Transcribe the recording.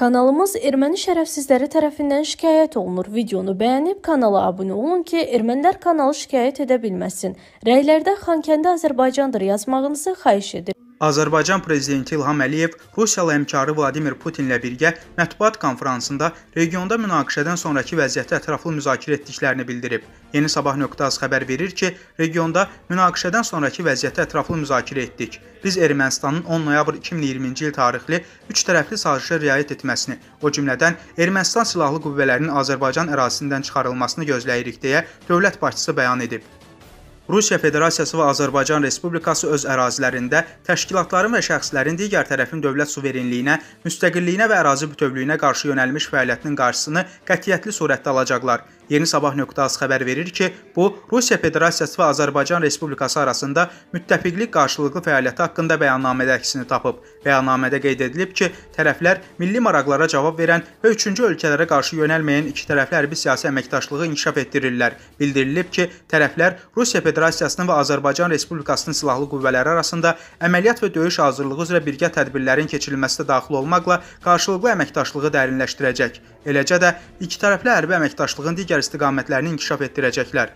Kanalımız erməni şərəfsizləri tərəfindən şikayət olunur. Videonu bəyənib kanala abunə olun ki, ermənilər kanalı şikayət edə bilməsin. Rəylərdə Xankəndi Azərbaycandır yazmağınızı xahiş edirik. Azərbaycan prezidenti İlham Əliyev Rusiyalı həmkarı Vladimir Putinlə birgə mətbuat konfransında regionda münaqişədən sonrakı vəziyyəti ətraflı müzakirə etdiklərini bildirib. Yeni Sabah.az xəbər verir ki, regionda münaqişədən sonrakı vəziyyəti ətraflı müzakirə etdik. Biz Ermənistanın 10 noyabr 2020-ci il tarixli üç tərəfli sazişə riayət etməsini, o cümlədən Ermənistan silahlı qüvvələrinin Azərbaycan ərazisindən çıxarılmasını gözləyirik deyə dövlət başçısı bəyan edib. Rusiya Federasiyası və Azərbaycan Respublikası öz ərazilərində təşkilatların və şəxslərin digər tərəfin dövlət suverenliyinə, müstəqilliyinə və ərazi bütövlüyünə qarşı yönəlmiş fəaliyyətinin qarşısını qətiyyətli surətdə alacaqlar. Yeni Sabah.az xəbər verir ki, bu Rusiya Federasiyası və Azərbaycan Respublikası arasında müttəfiqlik qarşılıqlı fəaliyyəti haqqında bəyannamədə əksini tapıb. Bəyannamədə qeyd edilib ki, tərəflər milli maraqlara cavab verən və üçüncü ölkələrə qarşı yönəlməyən iki tərəfli hərbi siyasi əməkdaşlığı inkişaf etdirirlər. Bildirilib ki, tərəflər Rusiya Federasiyası Federasiyasının və Azərbaycan Respublikasının silahlı qüvvələri arasında əməliyyat və döyüş hazırlığı üzrə birgə tədbirlərin keçirilməsi də daxil olmaqla qarşılıqlı əməkdaşlığı dərinləşdirəcək. Eləcə də ikitərəfli hərbi əməkdaşlığın digər istiqamətlərini inkişaf etdirəcəklər.